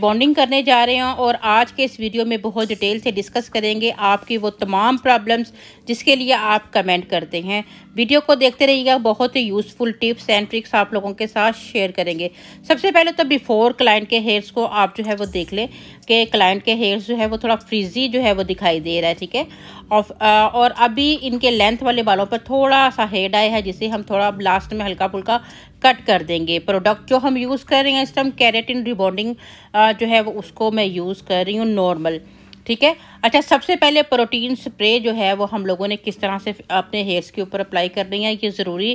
bonding करने जा रहे हैं और आज के इस वीडियो में बहुत डिटेल से डिस्कस करेंगे आपकी वो तमाम प्रॉब्लम्स जिसके लिए आप कमेंट करते हैं वीडियो को देखते रहिएगा बहुत ही यूज़फुल टिप्स एंड ट्रिक्स आप लोगों के साथ शेयर करेंगे सबसे पहले तो बिफ़ोर क्लाइंट के हेयर्स को आप जो है वो देख लें कि क्लाइंट के हेयर्स जो है वो थोड़ा फ्रीजी जो है वो दिखाई दे रहा है ठीक है और uh, और अभी इनके लेंथ वाले बालों पर थोड़ा सा हेड आया है जिसे हम थोड़ा लास्ट में हल्का फुल्का कट कर देंगे प्रोडक्ट जो हम यूज़ कर रहे हैं इस टाइम कैरेटिन रिबॉन्डिंग जो है वो उसको मैं यूज़ कर रही हूँ नॉर्मल ठीक है अच्छा सबसे पहले प्रोटीन स्प्रे जो है वो हम लोगों ने किस तरह से अपने हेयर्स के ऊपर अप्लाई करनी है ये ज़रूरी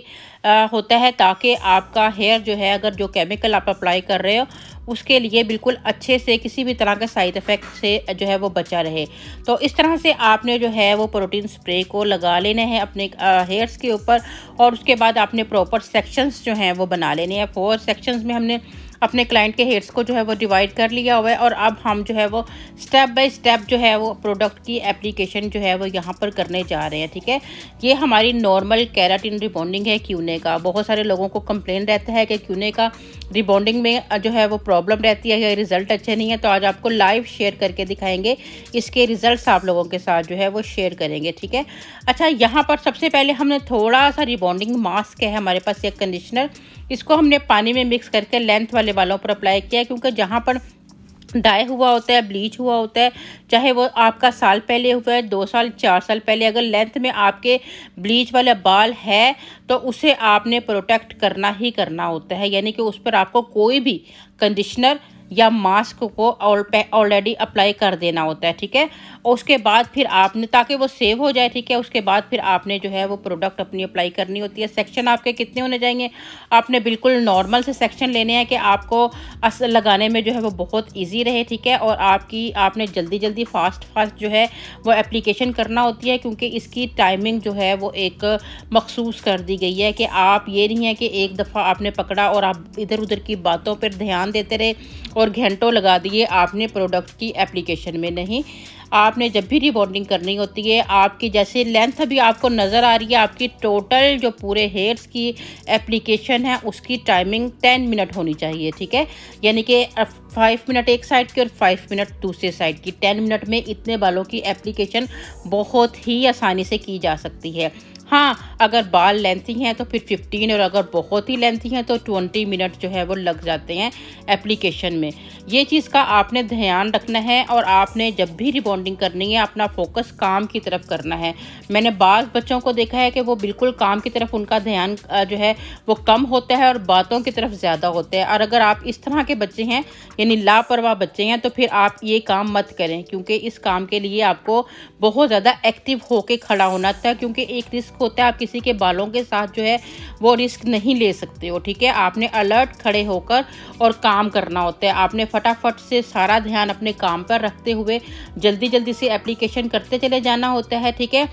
होता है ताकि आपका हेयर जो है अगर जो केमिकल आप अप्लाई कर रहे हो उसके लिए बिल्कुल अच्छे से किसी भी तरह के साइड इफ़ेक्ट से जो है वो बचा रहे तो इस तरह से आपने जो है वो प्रोटीन स्प्रे को लगा लेना है अपने हेयर्स के ऊपर और उसके बाद आपने प्रॉपर सेक्शंस जो हैं वो बना लेने हैं फोर सेक्शंस में हमने अपने क्लाइंट के हेड्स को जो है वो डिवाइड कर लिया हुआ है और अब हम जो है वो स्टेप बाय स्टेप जो है वो प्रोडक्ट की एप्लीकेशन जो है वो यहाँ पर करने जा रहे हैं ठीक है ये हमारी नॉर्मल कैराटिन रिबॉन्डिंग है क्यूने का बहुत सारे लोगों को कंप्लेन रहता है कि क्यूने का रिबॉन्डिंग में जो है वो प्रॉब्लम रहती है या रिज़ल्ट अच्छे नहीं है तो आज आपको लाइव शेयर करके दिखाएंगे इसके रिज़ल्ट आप लोगों के साथ जो है वो शेयर करेंगे ठीक है अच्छा यहाँ पर सबसे पहले हमने थोड़ा सा रिबॉन्डिंग मास्क है हमारे पास एक कंडीशनर इसको हमने पानी में मिक्स करके लेंथ वाले बालों पर अप्लाई किया क्योंकि जहाँ पर डाई हुआ होता है ब्लीच हुआ होता है चाहे वो आपका साल पहले हुआ है दो साल चार साल पहले अगर लेंथ में आपके ब्लीच वाला बाल है तो उसे आपने प्रोटेक्ट करना ही करना होता है यानी कि उस पर आपको कोई भी कंडीशनर या मास्क को ऑलरेडी अप्लाई कर देना होता है ठीक है उसके बाद फिर आपने ताकि वो सेव हो जाए ठीक है उसके बाद फिर आपने जो है वो प्रोडक्ट अपनी अप्लाई करनी होती है सेक्शन आपके कितने होने जाएंगे आपने बिल्कुल नॉर्मल से सेक्शन लेने हैं कि आपको अस लगाने में जो है वो बहुत ईजी रहे ठीक है और आपकी आपने जल्दी जल्दी फास्ट फास्ट जो है वो एप्लीकेशन करना होती है क्योंकि इसकी टाइमिंग जो है वो एक मखसूस कर दी गई है कि आप ये नहीं है कि एक दफ़ा आपने पकड़ा और आप इधर उधर की बातों पर ध्यान देते रहे और घंटों लगा दिए आपने प्रोडक्ट की एप्लीकेशन में नहीं आपने जब भी रिबॉन्डिंग करनी होती है आपकी जैसे लेंथ अभी आपको नज़र आ रही है आपकी टोटल जो पूरे हेयर्स की एप्लीकेशन है उसकी टाइमिंग टेन मिनट होनी चाहिए ठीक है यानी कि फाइव मिनट एक साइड की और फाइव मिनट दूसरे साइड की टेन मिनट में इतने बालों की एप्लीकेशन बहुत ही आसानी से की जा सकती है हाँ अगर बाल लेंथी हैं तो फिर 15 और अगर बहुत ही लेंथी हैं तो 20 मिनट जो है वो लग जाते हैं एप्लीकेशन में ये चीज़ का आपने ध्यान रखना है और आपने जब भी रिबॉन्डिंग करनी है अपना फोकस काम की तरफ करना है मैंने बाज़ बच्चों को देखा है कि वो बिल्कुल काम की तरफ उनका ध्यान जो है वो कम होता है और बातों की तरफ ज़्यादा होता है और अगर आप इस तरह के बच्चे हैं यानी लापरवाह बच्चे हैं तो फिर आप ये काम मत करें क्योंकि इस काम के लिए आपको बहुत ज़्यादा एक्टिव होके खड़ा होना था क्योंकि एक रिस्क होता है आपकी किसी के बालों के साथ जो है वो रिस्क नहीं ले सकते हो ठीक है आपने अलर्ट खड़े होकर और काम करना होता है आपने फटाफट से सारा ध्यान अपने काम पर रखते हुए जल्दी जल्दी से एप्लीकेशन करते चले जाना होता है ठीक है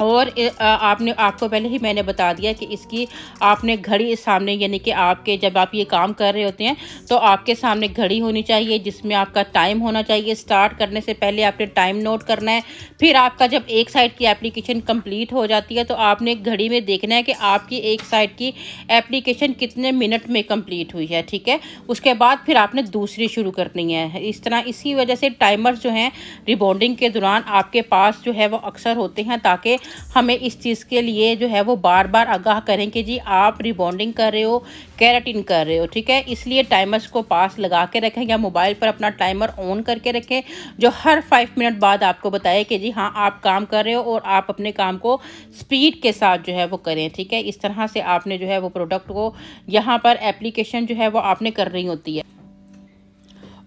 और आपने आपको पहले ही मैंने बता दिया कि इसकी आपने घड़ी सामने यानी कि आपके जब आप ये काम कर रहे होते हैं तो आपके सामने घड़ी होनी चाहिए जिसमें आपका टाइम होना चाहिए स्टार्ट करने से पहले आपने टाइम नोट करना है फिर आपका जब एक साइड की एप्लीकेशन कंप्लीट हो जाती है तो आपने घड़ी में देखना है कि आपकी एक साइड की एप्लीकेशन कितने मिनट में कम्प्लीट हुई है ठीक है उसके बाद फिर आपने दूसरी शुरू करनी है इस तरह इसी वजह से टाइमर जो हैं रिबॉन्डिंग के दौरान आपके पास जो है वो अक्सर होते हैं ताकि हमें इस चीज़ के लिए जो है वो बार बार आगाह करें कि जी आप रिबॉन्डिंग कर रहे हो कैराटिन कर रहे हो ठीक है इसलिए टाइमर्स को पास लगा के रखें या मोबाइल पर अपना टाइमर ऑन करके रखें जो हर फाइव मिनट बाद आपको बताए कि जी हाँ आप काम कर रहे हो और आप अपने काम को स्पीड के साथ जो है वो करें ठीक है इस तरह से आपने जो है वो प्रोडक्ट को यहाँ पर एप्लीकेशन जो है वो आपने कर रही होती है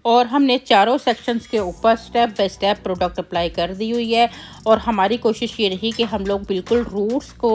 और हमने चारों सेक्शंस के ऊपर step by step product apply कर दी हुई है और हमारी कोशिश ये रही कि हम लोग बिल्कुल रूट्स को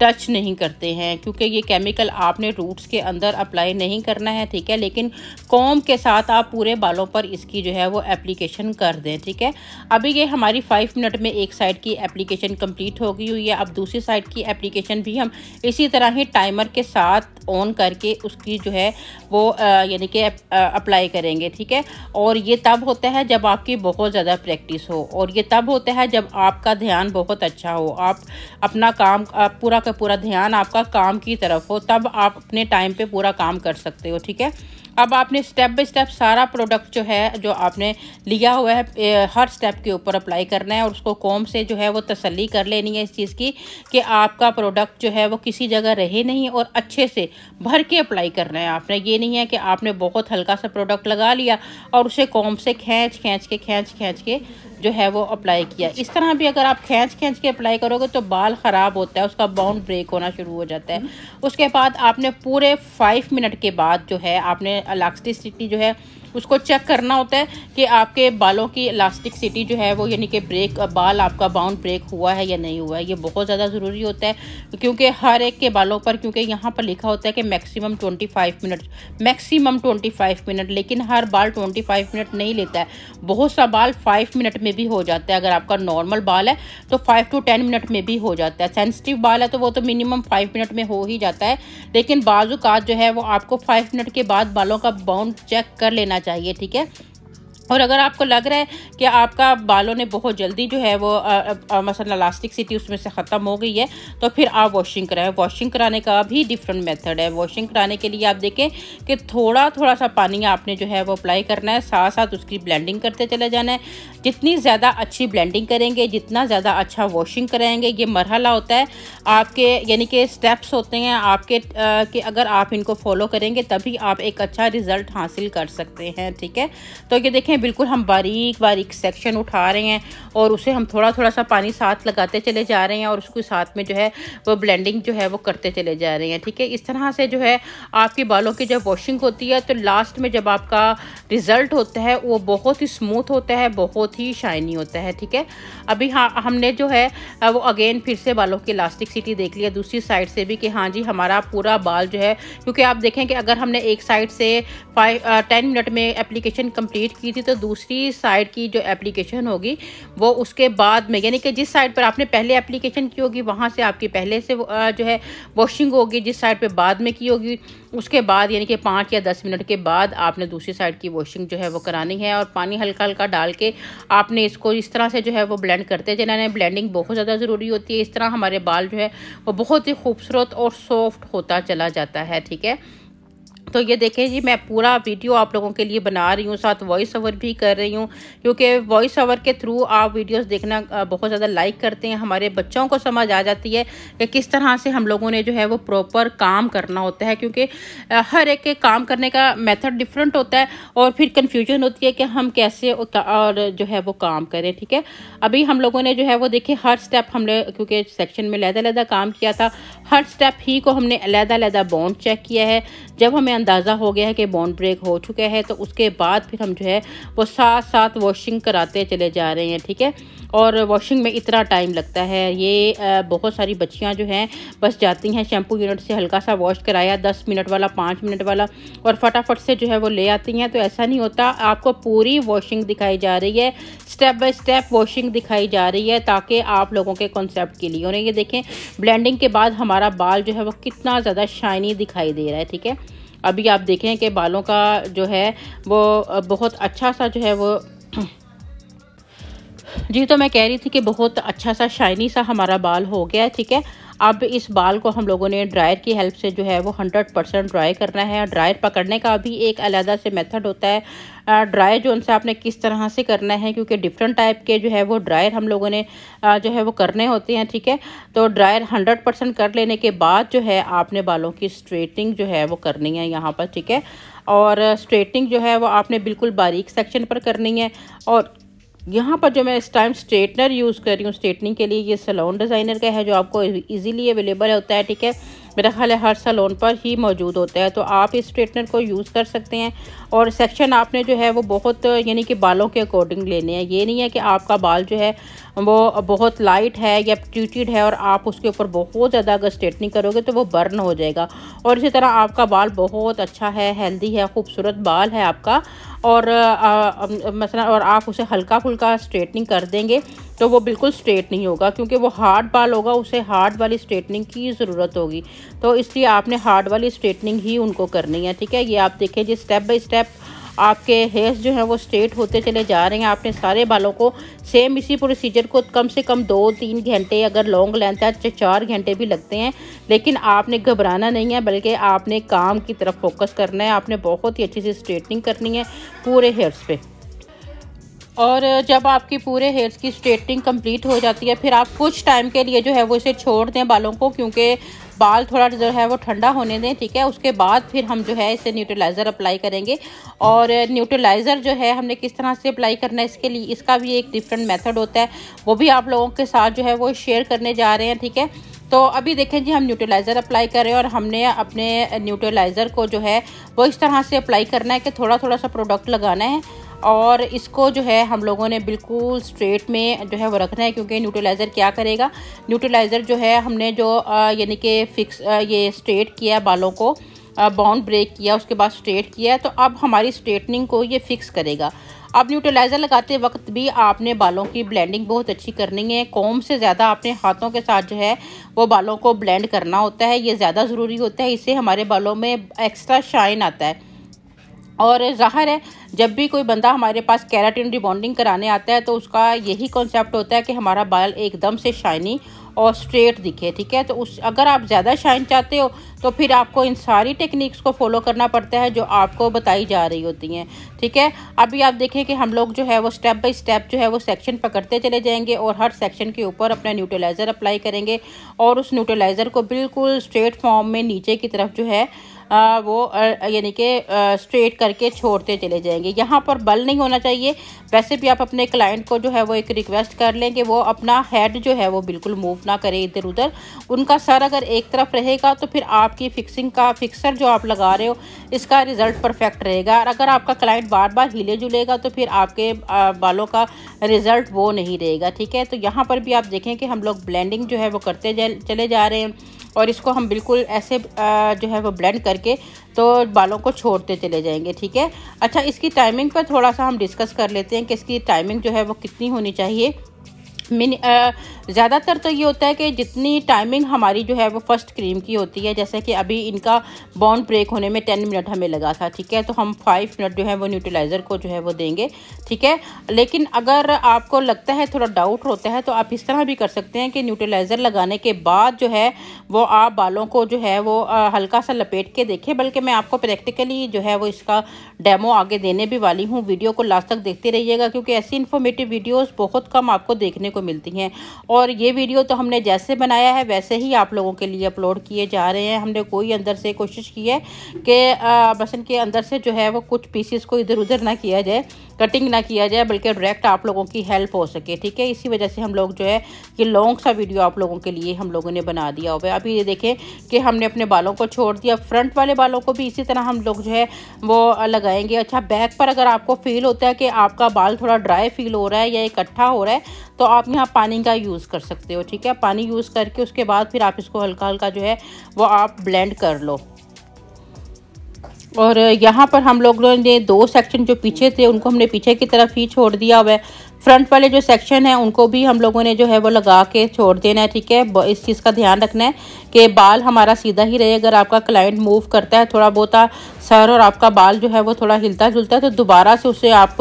टच नहीं करते हैं क्योंकि ये केमिकल आपने रूट्स के अंदर अप्लाई नहीं करना है ठीक है लेकिन कॉम के साथ आप पूरे बालों पर इसकी जो है वो एप्लीकेशन कर दें ठीक है अभी ये हमारी फाइव मिनट में एक साइड की एप्लीकेशन कंप्लीट हो गई हुई है अब दूसरी साइड की एप्लीकेशन भी हम इसी तरह ही टाइमर के साथ ऑन करके उसकी जो है वो यानी कि अप्लाई करेंगे ठीक है और ये तब होता है जब आपकी बहुत ज़्यादा प्रैक्टिस हो और ये तब होता है जब आपका ध्यान बहुत अच्छा हो आप अपना काम पूरा तो पूरा ध्यान आपका काम की तरफ हो तब आप अपने टाइम पे पूरा काम कर सकते हो ठीक है अब आपने स्टेप बाय स्टेप सारा प्रोडक्ट जो है जो आपने लिया हुआ है हर स्टेप के ऊपर अप्लाई करना है और उसको कॉम से जो है वो तसल्ली कर लेनी है इस चीज़ की कि आपका प्रोडक्ट जो है वो किसी जगह रहे नहीं और अच्छे से भर के अप्लाई करना है आपने ये नहीं है कि आपने बहुत हल्का सा प्रोडक्ट लगा लिया और उसे कॉम से खींच खींच के खींच खींच के जो है वो अप्लाई किया इस तरह भी अगर आप खींच खींच के अप्लाई करोगे तो बाल ख़राब होता है उसका बाउंड ब्रेक होना शुरू हो जाता है उसके बाद आपने पूरे फाइव मिनट के बाद जो है आपने अलाक्स्टिसिटी जो है उसको चेक करना होता है कि आपके बालों की इलास्टिक सिटी जो है वो यानी कि ब्रेक बाल आपका बाउंड ब्रेक हुआ है या नहीं हुआ है ये बहुत ज़्यादा ज़रूरी होता है क्योंकि हर एक के बालों पर क्योंकि यहाँ पर लिखा होता है कि मैक्सिमम 25 मिनट मैक्सिमम 25 मिनट लेकिन हर बाल 25 मिनट नहीं लेता है बहुत सा बाल 5 मिनट में भी हो जाता है अगर आपका नॉर्मल बाल है तो 5 टू 10 मिनट में भी हो जाता है सेंसिटिव बाल है तो वो तो मिनिमम 5 मिनट में हो ही जाता है लेकिन बाजू का जो है वो आपको फाइव मिनट के बाद बालों का बाउंड चेक कर लेना चाहिए ठीक है और अगर आपको लग रहा है कि आपका बालों ने बहुत जल्दी जो है वो मसलन इलास्टिक सिटी उसमें से ख़त्म हो गई है तो फिर आप वॉशिंग कराएं वॉशिंग कराने का भी डिफरेंट मेथड है वॉशिंग कराने के लिए आप देखें कि थोड़ा थोड़ा सा पानी आपने जो है वो अप्लाई करना है साथ साथ उसकी ब्लेंडिंग करते चले जाना है जितनी ज़्यादा अच्छी ब्लैंडिंग करेंगे जितना ज़्यादा अच्छा वॉशिंग कराएंगे ये मरहला होता है आपके यानी कि स्टेप्स होते हैं आपके कि अगर आप इनको फॉलो करेंगे तभी आप एक अच्छा रिज़ल्ट हासिल कर सकते हैं ठीक है तो ये देखें देखें बिल्कुल हम बारीक बारीक सेक्शन उठा रहे हैं और उसे हम थोड़ा थोड़ा सा पानी साथ लगाते चले जा रहे हैं और उसको साथ में जो है वो ब्लेंडिंग जो है वो करते चले जा रहे हैं ठीक है इस तरह से जो है आपके बालों की जब वॉशिंग होती है तो लास्ट में जब आपका रिज़ल्ट होता है वो बहुत ही स्मूथ होता है बहुत ही शाइनी होता है ठीक है अभी हाँ हमने जो है वो अगेन फिर से बालों की इलास्टिक सिटी देख लिया दूसरी साइड से भी कि हाँ जी हमारा पूरा बाल जो है क्योंकि आप देखें कि अगर हमने एक साइड से फाइव टेन मिनट में एप्लीकेशन कंप्लीट की थी तो दूसरी साइड की जो एप्लीकेशन होगी वो उसके बाद में यानी कि जिस साइड पर आपने पहले एप्लीकेशन की होगी वहाँ से आपकी पहले से जो है वॉशिंग होगी जिस साइड पर बाद में की होगी उसके बाद यानी कि पाँच या दस मिनट के बाद आपने दूसरी साइड की वॉशिंग जो है वो करानी है और पानी हल्का हल्का डाल के आपने इसको इस तरह से जो है वो ब्लेंड करते जाना ब्लेंडिंग बहुत ज़्यादा ज़रूरी होती है इस तरह हमारे बाल जो है वो बहुत ही खूबसूरत और सॉफ्ट होता चला जाता है ठीक है तो ये देखें जी मैं पूरा वीडियो आप लोगों के लिए बना रही हूँ साथ वॉइस ओवर भी कर रही हूँ क्योंकि वॉइस ओवर के थ्रू आप वीडियोस देखना बहुत ज़्यादा लाइक करते हैं हमारे बच्चों को समझ आ जाती है कि किस तरह से हम लोगों ने जो है वो प्रॉपर काम करना होता है क्योंकि हर एक काम करने का मेथड डिफरेंट होता है और फिर कन्फ्यूजन होती है कि हम कैसे और जो है वो काम करें ठीक है अभी हम लोगों ने जो है वो देखे हर स्टेप हमने क्योंकि सेक्शन में लहदा लहदा काम किया था हर स्टेप ही को हमने अलहदा लहदा बॉन्ड चेक किया है जब हमें अंदाज़ा हो गया है कि बॉन्ड ब्रेक हो चुका है तो उसके बाद फिर हम जो है वो साथ साथ वॉशिंग कराते चले जा रहे हैं ठीक है और वॉशिंग में इतना टाइम लगता है ये बहुत सारी बच्चियाँ जो हैं बस जाती हैं शैम्पू यूनिट से हल्का सा वॉश कराया दस मिनट वाला पाँच मिनट वाला और फटाफट से जो है वो ले आती हैं तो ऐसा नहीं होता आपको पूरी वॉशिंग दिखाई जा रही है स्टेप बाय स्टेप वॉशिंग दिखाई जा रही है ताकि आप लोगों के कॉन्सेप्ट के लिए उन्हें ये देखें ब्लेंडिंग के बाद हमारा बाल जो है वो कितना ज़्यादा शाइनी दिखाई दे रहा है ठीक है अभी आप देखें कि बालों का जो है वो बहुत अच्छा सा जो है वो जी तो मैं कह रही थी कि बहुत अच्छा सा शाइनी सा हमारा बाल हो गया है ठीक है अब इस बाल को हम लोगों ने ड्रायर की हेल्प से जो है वो हंड्रेड परसेंट ड्राई करना है ड्रायर पकड़ने का भी एक अलहदा से मेथड होता है ड्रायर जो उनसे आपने किस तरह से करना है क्योंकि डिफरेंट टाइप के जो है वो ड्रायर हम लोगों ने जो है वो करने होते हैं ठीक है तो ड्रायर हंड्रेड परसेंट कर लेने के बाद जो है आपने बालों की स्ट्रेटनिंग जो है वो करनी है यहाँ पर ठीक है और स्ट्रेटनिंग जो है वो आपने बिल्कुल बारीक सेक्शन पर करनी है और यहाँ पर जो मैं इस टाइम स्ट्रेटनर यूज़ कर रही हूँ स्ट्रेटनिंग के लिए ये सलोन डिज़ाइनर का है जो आपको इजीली अवेलेबल होता है ठीक है मेरा ख्याल है हर सलोन पर ही मौजूद होता है तो आप इस स्ट्रेटनर को यूज़ कर सकते हैं और सेक्शन आपने जो है वो बहुत यानी कि बालों के अकॉर्डिंग लेने हैं ये नहीं है कि आपका बाल जो है वो बहुत लाइट है या ट्यूटेड है और आप उसके ऊपर बहुत ज़्यादा अगर स्ट्रेटनिंग करोगे तो वो बर्न हो जाएगा और इसी तरह आपका बाल बहुत अच्छा है हेल्दी है खूबसूरत बाल है आपका और मसला और आप उसे हल्का फुल्का स्ट्रेटनिंग कर देंगे तो वो बिल्कुल स्ट्रेट नहीं होगा क्योंकि वो हार्ड बाल होगा उसे हार्ड वाली स्ट्रेटनिंग की ज़रूरत होगी तो इसलिए आपने हार्ड वाली स्ट्रेटनिंग ही उनको करनी है ठीक है ये आप देखें जी स्टेप बाई स्टेप आपके हेयर्स जो हैं वो स्ट्रेट होते चले जा रहे हैं आपने सारे बालों को सेम इसी प्रोसीजर को कम से कम दो तीन घंटे अगर लॉन्ग लेंथ है तो चार घंटे भी लगते हैं लेकिन आपने घबराना नहीं है बल्कि आपने काम की तरफ फोकस करना है आपने बहुत ही अच्छी से स्ट्रेटनिंग करनी है पूरे हेयर्स पे और जब आपकी पूरे हेयर्स की स्ट्रेटनिंग कंप्लीट हो जाती है फिर आप कुछ टाइम के लिए जो है वो इसे छोड़ दें बालों को क्योंकि बाल थोड़ा जो है वो ठंडा होने दें ठीक है उसके बाद फिर हम जो है इसे न्यूट्रलाइज़र अप्लाई करेंगे और न्यूट्रलाइज़र जो है हमने किस तरह से अप्लाई करना है इसके लिए इसका भी एक डिफरेंट मेथड होता है वो भी आप लोगों के साथ जो है वो शेयर करने जा रहे हैं ठीक है तो अभी देखें जी हम न्यूट्रलाइज़र अप्लाई कर रहे हैं और हमने अपने न्यूट्रलाइज़र को जो है वो इस तरह से अप्लाई करना है कि थोड़ा थोड़ा सा प्रोडक्ट लगाना है और इसको जो है हम लोगों ने बिल्कुल स्ट्रेट में जो है वो रखना है क्योंकि न्यूट्रलाइज़र क्या करेगा न्यूट्रलाइज़र जो है हमने जो यानी कि फिक्स आ, ये स्ट्रेट किया बालों को बाउंड ब्रेक किया उसके बाद स्ट्रेट किया तो अब हमारी स्ट्रेटनिंग को ये फिक्स करेगा अब न्यूट्रलाइज़र लगाते वक्त भी आपने बालों की ब्लेंडिंग बहुत अच्छी करनी है कॉम से ज़्यादा आपने हाथों के साथ जो है वो बालों को ब्लेंड करना होता है ये ज़्यादा ज़रूरी होता है इससे हमारे बालों में एक्स्ट्रा शाइन आता है और ज़ाहिर है जब भी कोई बंदा हमारे पास कैराटिन रिबॉन्डिंग कराने आता है तो उसका यही कॉन्सेप्ट होता है कि हमारा बाल एकदम से शाइनी और स्ट्रेट दिखे ठीक है तो उस अगर आप ज़्यादा शाइन चाहते हो तो फिर आपको इन सारी टेक्निक्स को फॉलो करना पड़ता है जो आपको बताई जा रही होती हैं ठीक है अभी आप देखें कि हम लोग जो है वो स्टेप बाय स्टेप जो है वो सेक्शन पकड़ते चले जाएंगे और हर सेक्शन के ऊपर अपना न्यूट्रलाइज़र अप्लाई करेंगे और उस न्यूट्रलाइज़र को बिल्कुल स्ट्रेट फॉर्म में नीचे की तरफ जो है वो यानी कि स्ट्रेट करके छोड़ते चले जाएंगे यहाँ पर बल नहीं होना चाहिए वैसे भी आप अपने क्लाइंट को जो है वो एक रिक्वेस्ट कर लें कि वो अपना हेड जो है वो बिल्कुल मूव ना करे इधर उधर उनका सर अगर एक तरफ रहेगा तो फिर आपकी फिक्सिंग का फिक्सर जो आप लगा रहे हो इसका रिज़ल्ट परफेक्ट रहेगा और अगर आपका क्लाइंट बार बार हिले जुलेगा तो फिर आपके बालों का रिज़ल्ट वो नहीं रहेगा ठीक है तो यहाँ पर भी आप देखें कि हम लोग ब्लेंडिंग जो है वो करते चले जा रहे हैं और इसको हम बिल्कुल ऐसे जो है वो ब्लेंड कर करके तो बालों को छोड़ते चले जाएंगे ठीक है अच्छा इसकी टाइमिंग पर थोड़ा सा हम डिस्कस कर लेते हैं कि इसकी टाइमिंग जो है वो कितनी होनी चाहिए मिनी ज़्यादातर तो ये होता है कि जितनी टाइमिंग हमारी जो है वो फर्स्ट क्रीम की होती है जैसे कि अभी इनका बॉन्ड ब्रेक होने में टेन मिनट हमें लगा था ठीक है तो हम फाइव मिनट जो है वो न्यूट्रलाइज़र को जो है वो देंगे ठीक है लेकिन अगर आपको लगता है थोड़ा डाउट होता है तो आप इस तरह भी कर सकते हैं कि न्यूट्रलाइज़र लगाने के बाद जो है वो आप बालों को जो है वो हल्का सा लपेट के देखें बल्कि मैं आपको प्रैक्टिकली जो है वो इसका डेमो आगे देने भी वाली हूँ वीडियो को लास्ट तक देखते रहिएगा क्योंकि ऐसी इन्फॉर्मेटिव वीडियोज़ बहुत कम आपको देखने को मिलती हैं और ये वीडियो तो हमने जैसे बनाया है वैसे ही आप लोगों के लिए अपलोड किए जा रहे हैं हमने कोई अंदर से कोशिश की है कि बसन के अंदर से जो है वो कुछ पीसीस को इधर उधर ना किया जाए कटिंग ना किया जाए बल्कि डायरेक्ट आप लोगों की हेल्प हो सके ठीक है इसी वजह से हम लोग जो है ये लॉन्ग सा वीडियो आप लोगों के लिए हम लोगों ने बना दिया हुआ है अभी ये देखें कि हमने अपने बालों को छोड़ दिया फ्रंट वाले बालों को भी इसी तरह हम लोग जो है वो लगाएंगे अच्छा बैक पर अगर आपको फील होता है कि आपका बाल थोड़ा ड्राई फील हो रहा है या इकट्ठा हो रहा है तो आप यहाँ पानी का यूज़ कर सकते हो ठीक है पानी यूज़ करके उसके बाद फिर आप इसको हल्का हल्का जो है वो आप ब्लेंड कर लो और यहाँ पर हम लोगों ने दो सेक्शन जो पीछे थे उनको हमने पीछे की तरफ ही छोड़ दिया हुआ है फ्रंट वाले जो सेक्शन है उनको भी हम लोगों ने जो है वो लगा के छोड़ देना है ठीक है इस चीज़ का ध्यान रखना है कि बाल हमारा सीधा ही रहे अगर आपका क्लाइंट मूव करता है थोड़ा बहुत सर और आपका बाल जो है वो थोड़ा हिलता जुलता है तो दोबारा से उसे आप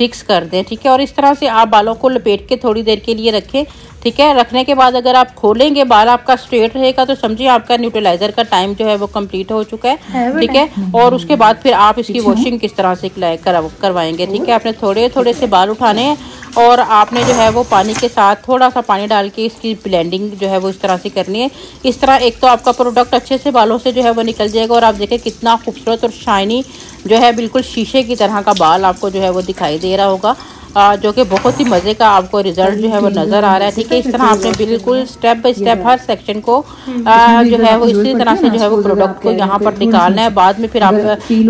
फिक्स कर दें ठीक है और इस तरह से आप बालों को लपेट के थोड़ी देर के लिए रखें ठीक है रखने के बाद अगर आप खोलेंगे बाल आपका स्ट्रेट रहेगा तो समझिए आपका न्यूट्रलाइजर का टाइम जो है वो कंप्लीट हो चुका है ठीक है और उसके बाद फिर आप इसकी वॉशिंग किस तरह से करवाएंगे ठीक है आपने थोड़े थोड़े से बाल उठाने हैं और आपने जो है वो पानी के साथ थोड़ा सा पानी डाल के इसकी ब्लेंडिंग जो है वो इस तरह से करनी है इस तरह एक तो आपका प्रोडक्ट अच्छे से बालों से जो है वो निकल जाएगा और आप देखें कितना खूबसूरत और शाइनी जो है बिल्कुल शीशे की तरह का बाल आपको जो है वो दिखाई दे रहा होगा आ, जो कि बहुत ही मज़े का आपको रिजल्ट जो है वो नज़र आ रहा है ठीक है इस तरह आपने बिल्कुल स्टेप बाई स्टेप हर सेक्शन को हम्म, आ, जो है वो इसी तरह से जो है वो प्रोडक्ट को यहाँ पर निकालना है बाद में फिर आप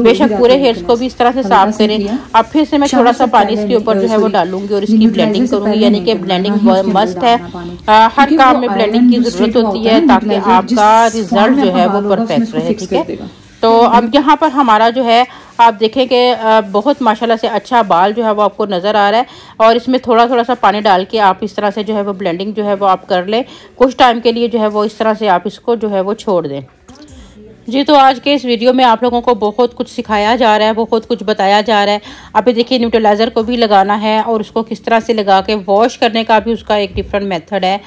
बेशक पूरे हेयर्स तो को भी इस तरह से साफ करें अब फिर से मैं थोड़ा सा पानी इसके ऊपर जो है वो डालूंगी और इसकी ब्लैंडिंग करूँगी यानी कि ब्लैंडिंग मस्ट है हर काम में ब्लैंडिंग की ज़रूरत होती है ताकि आपका रिजल्ट जो है वो परफेक्ट रहे ठीक है तो अब यहाँ पर हमारा जो है आप देखें कि बहुत माशाल्लाह से अच्छा बाल जो है वो आपको नज़र आ रहा है और इसमें थोड़ा थोड़ा सा पानी डाल के आप इस तरह से जो है वो ब्लेंडिंग जो है वो आप कर लें कुछ टाइम के लिए जो है वो इस तरह से आप इसको जो है वो छोड़ दें जी तो आज के इस वीडियो में आप लोगों को बहुत कुछ सिखाया जा रहा है बहुत कुछ बताया जा रहा है अभी देखिए न्यूट्रलाइज़र को भी लगाना है और उसको किस तरह से लगा के वॉश करने का भी उसका एक डिफरेंट मेथड है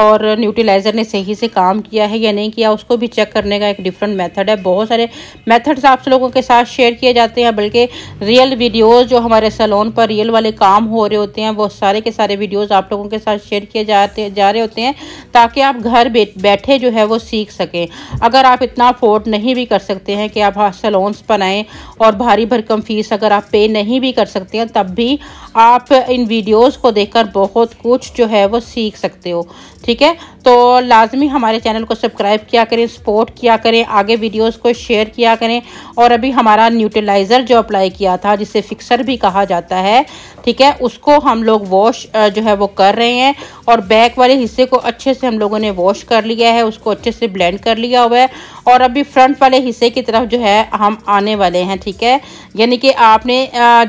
और न्यूट्रलाइज़र ने सही से काम किया है या नहीं किया उसको भी चेक करने का एक डिफरेंट मेथड है बहुत सारे मेथड्स आप लोगों के साथ शेयर किए जाते हैं बल्कि रियल वीडियोज़ जो हमारे सलोन पर रियल वाले काम हो रहे होते हैं वो सारे के सारे वीडियोज़ आप लोगों के साथ शेयर किए जाते जा रहे होते हैं ताकि आप घर बैठे जो है वो सीख सकें अगर आप इतना अफोर्ड अफोर्ड नहीं भी कर सकते हैं कि आप सलोन्स हाँ, बनाएं और भारी भरकम फीस अगर आप पे नहीं भी कर सकते हैं तब भी आप इन वीडियोस को देखकर बहुत कुछ जो है वो सीख सकते हो ठीक है तो लाजमी हमारे चैनल को सब्सक्राइब किया करें सपोर्ट किया करें आगे वीडियोस को शेयर किया करें और अभी हमारा न्यूट्रलाइज़र जो अप्लाई किया था जिसे फिक्सर भी कहा जाता है ठीक है उसको हम लोग वॉश जो है वो कर रहे हैं और बैक वाले हिस्से को अच्छे से हम लोगों ने वॉश कर लिया है उसको अच्छे से ब्लेंड कर लिया हुआ है और अभी फ्रंट वाले हिस्से की तरफ जो है हम आने वाले हैं ठीक है यानी कि आपने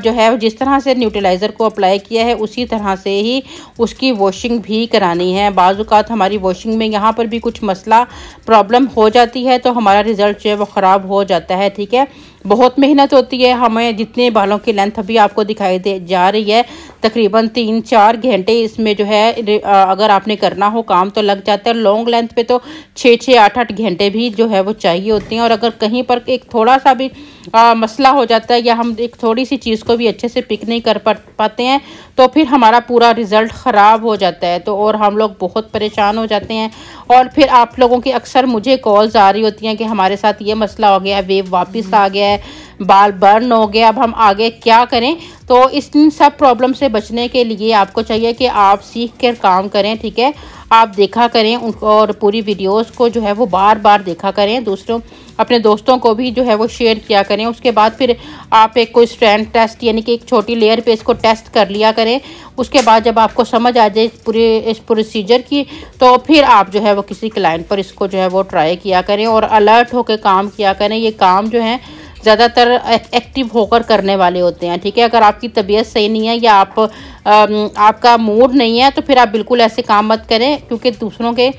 जो है जिस तरह से न्यूट्रलाइज़र को अप्लाई किया है उसी तरह से ही उसकी वॉशिंग भी करानी है बाज़ात हमारी वॉशिंग में यहाँ पर भी कुछ मसला प्रॉब्लम हो जाती है तो हमारा रिज़ल्ट जो है वो ख़राब हो जाता है ठीक है बहुत मेहनत होती है हमें जितने बालों की लेंथ अभी आपको दिखाई दे जा रही है तकरीबन तीन चार घंटे इसमें जो है अगर आपने करना हो काम तो लग जाता है लॉन्ग लेंथ पे तो छः छः आठ आठ घंटे भी जो है वो चाहिए होती हैं और अगर कहीं पर एक थोड़ा सा भी आ, मसला हो जाता है या हम एक थोड़ी सी चीज़ को भी अच्छे से पिक नहीं कर पाते हैं तो फिर हमारा पूरा रिज़ल्ट ख़राब हो जाता है तो और हम लोग बहुत परेशान हो जाते हैं और फिर आप लोगों की अक्सर मुझे कॉल्स आ रही होती हैं कि हमारे साथ ये मसला हो गया है वेव वापस आ गया है बाल बर्न हो गए अब हम आगे क्या करें तो इस सब प्रॉब्लम से बचने के लिए आपको चाहिए कि आप सीख कर काम करें ठीक है आप देखा करें उनको और पूरी वीडियोस को जो है वो बार बार देखा करें दूसरों अपने दोस्तों को भी जो है वो शेयर किया करें उसके बाद फिर आप एक कोई स्ट्रेंथ टेस्ट यानी कि एक छोटी लेयर पे इसको टेस्ट कर लिया करें उसके बाद जब आपको समझ आ जाए इस पूरे इस प्रोसीजर की तो फिर आप जो है वो किसी क्लाइंट पर इसको जो है वो ट्राई किया करें और अलर्ट होकर काम किया करें ये काम जो है ज़्यादातर एक्टिव होकर करने वाले होते हैं ठीक है अगर आपकी तबीयत सही नहीं है या आप आ, आपका मूड नहीं है तो फिर आप बिल्कुल ऐसे काम मत करें क्योंकि दूसरों के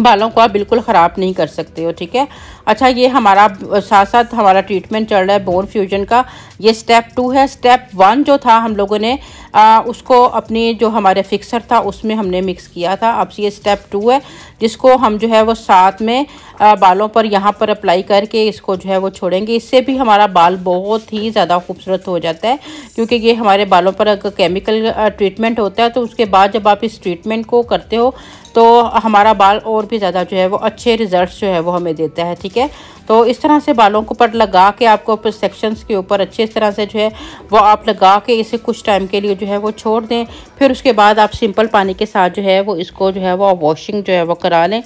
बालों को आप बिल्कुल ख़राब नहीं कर सकते हो ठीक है अच्छा ये हमारा साथ साथ हमारा ट्रीटमेंट चल रहा है बोन फ्यूजन का ये स्टेप टू है स्टेप वन जो था हम लोगों ने आ, उसको अपनी जो हमारे फिक्सर था उसमें हमने मिक्स किया था अब ये स्टेप टू है जिसको हम जो है वो साथ में आ, बालों पर यहाँ पर अप्लाई करके इसको जो है वो छोड़ेंगे इससे भी हमारा बाल बहुत ही ज़्यादा खूबसूरत हो जाता है क्योंकि ये हमारे बालों पर अगर केमिकल ट्रीटमेंट होता है तो उसके बाद जब आप इस ट्रीटमेंट को करते हो तो हमारा बाल और भी ज़्यादा जो है वो अच्छे रिज़ल्ट जो है वो हमें देता है ठीक है है तो इस तरह से बालों को पर लगा के आपको ऊपर सेक्शंस के ऊपर अच्छे इस तरह से जो है वो आप लगा के इसे कुछ टाइम के लिए जो है वो छोड़ दें फिर उसके बाद आप सिंपल पानी के साथ जो है वो इसको जो है वो वॉशिंग जो है वो करा लें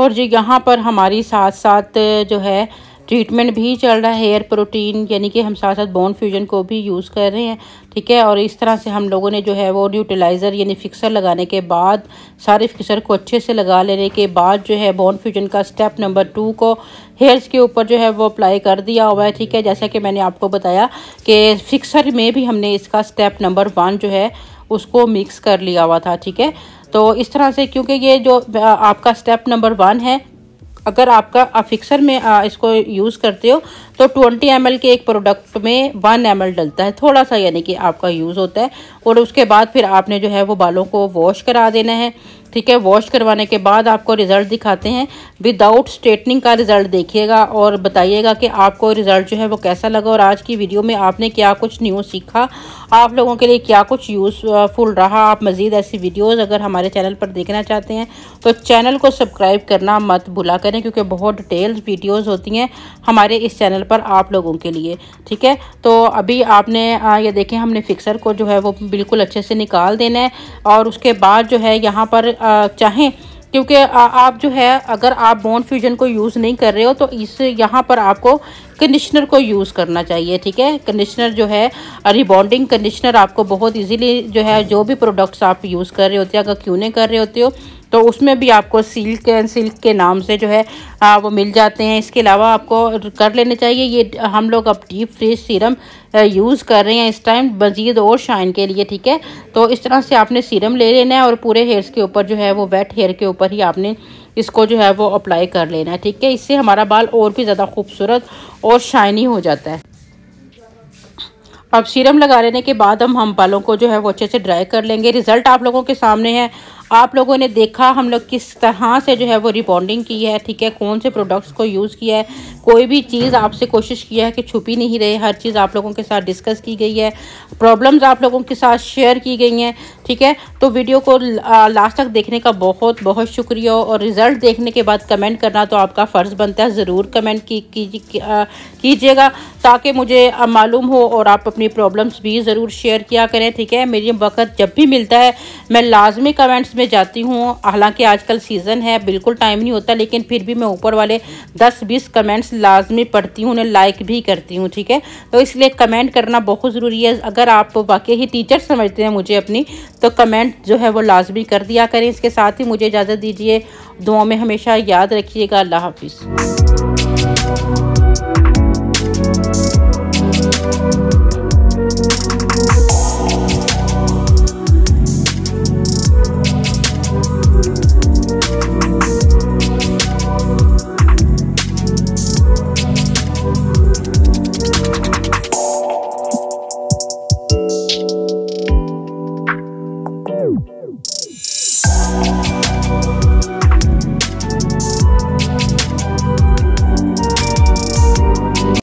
और जी यहाँ पर हमारी साथ साथ जो है ट्रीटमेंट भी चल रहा है हेयर प्रोटीन यानी कि हम साथ साथ बोन फ्यूजन को भी यूज़ कर रहे हैं ठीक है और इस तरह से हम लोगों ने जो है वो न्यूटिलाइज़र यानी फिक्सर लगाने के बाद सारे फिक्सर को अच्छे से लगा लेने के बाद जो है बोन फ्यूजन का स्टेप नंबर टू को हेयर्स के ऊपर जो है वो अप्लाई कर दिया हुआ है ठीक है जैसा कि मैंने आपको बताया कि फिक्सर में भी हमने इसका स्टेप नंबर वन जो है उसको मिक्स कर लिया हुआ था ठीक है तो इस तरह से क्योंकि ये जो आपका स्टेप नंबर वन है अगर आपका आप फिक्सर में आ, इसको यूज़ करते हो तो 20 एम के एक प्रोडक्ट में 1 एम डलता है थोड़ा सा यानी कि आपका यूज़ होता है और उसके बाद फिर आपने जो है वो बालों को वॉश करा देना है ठीक है वॉश करवाने के बाद आपको रिज़ल्ट दिखाते हैं विदाउट स्ट्रेटनिंग का रिज़ल्ट देखिएगा और बताइएगा कि आपको रिज़ल्ट जो है वो कैसा लगा और आज की वीडियो में आपने क्या कुछ न्यू सीखा आप लोगों के लिए क्या कुछ यूज़फुल रहा आप मज़ीद ऐसी वीडियोज़ अगर हमारे चैनल पर देखना चाहते हैं तो चैनल को सब्सक्राइब करना मत भुला करें क्योंकि बहुत डिटेल्स वीडियोज़ होती हैं हमारे इस चैनल पर आप लोगों के लिए ठीक है तो अभी आपने ये देखें हमने फिक्सर को जो है वो बिल्कुल अच्छे से निकाल देना है और उसके बाद जो है यहाँ पर चाहें क्योंकि आप जो है अगर आप बोन फ्यूजन को यूज़ नहीं कर रहे हो तो इस यहाँ पर आपको कंडीशनर को यूज़ करना चाहिए ठीक है कंडीशनर जो है रिबॉन्डिंग कंडीशनर आपको बहुत इजीली जो है जो भी प्रोडक्ट्स आप यूज़ कर रहे होते हो अगर क्यों नहीं कर रहे होते हो तो उसमें भी आपको सिल्क एंड सिल्क के नाम से जो है आ, वो मिल जाते हैं इसके अलावा आपको कर लेने चाहिए ये हम लोग अब डीप फ्रिज सीरम यूज़ कर रहे हैं इस टाइम मज़ीद और शाइन के लिए ठीक है तो इस तरह से आपने सीरम ले लेना है और पूरे हेयर्स के ऊपर जो है वो वेट हेयर के ऊपर ही आपने इसको जो है वो अप्लाई कर लेना है ठीक है इससे हमारा बाल और भी ज़्यादा खूबसूरत और शाइनी हो जाता है अब सीरम लगा लेने के बाद हम हम बालों को जो है वो अच्छे से ड्राई कर लेंगे रिज़ल्ट आप लोगों के सामने है आप लोगों ने देखा हम लोग किस तरह से जो है वो रिबॉन्डिंग की है ठीक है कौन से प्रोडक्ट्स को यूज़ किया है कोई भी चीज़ आपसे कोशिश किया है कि छुपी नहीं रहे हर चीज़ आप लोगों के साथ डिस्कस की गई है प्रॉब्लम्स आप लोगों के साथ शेयर की गई हैं ठीक है तो वीडियो को लास्ट तक देखने का बहुत बहुत शुक्रिया और रिज़ल्ट देखने के बाद कमेंट करना तो आपका फ़र्ज़ बनता है ज़रूर कमेंट की, कीजिएगा की, की, ताकि मुझे मालूम हो और आप अपनी प्रॉब्लम्स भी ज़रूर शेयर किया करें ठीक है मेरी वक्त जब भी मिलता है मैं लाजमी कमेंट्स में जाती हूँ हालांकि आजकल सीज़न है बिल्कुल टाइम नहीं होता लेकिन फिर भी मैं ऊपर वाले 10-20 कमेंट्स लाजमी पढ़ती हूँ उन्हें लाइक भी करती हूँ ठीक है तो इसलिए कमेंट करना बहुत ज़रूरी है अगर आप वाकई ही टीचर समझते हैं मुझे अपनी तो कमेंट जो है वो लाजमी कर दिया करें इसके साथ ही मुझे इजाज़त दीजिए दुआ में हमेशा याद रखिएगा अल्लाह हाफिज़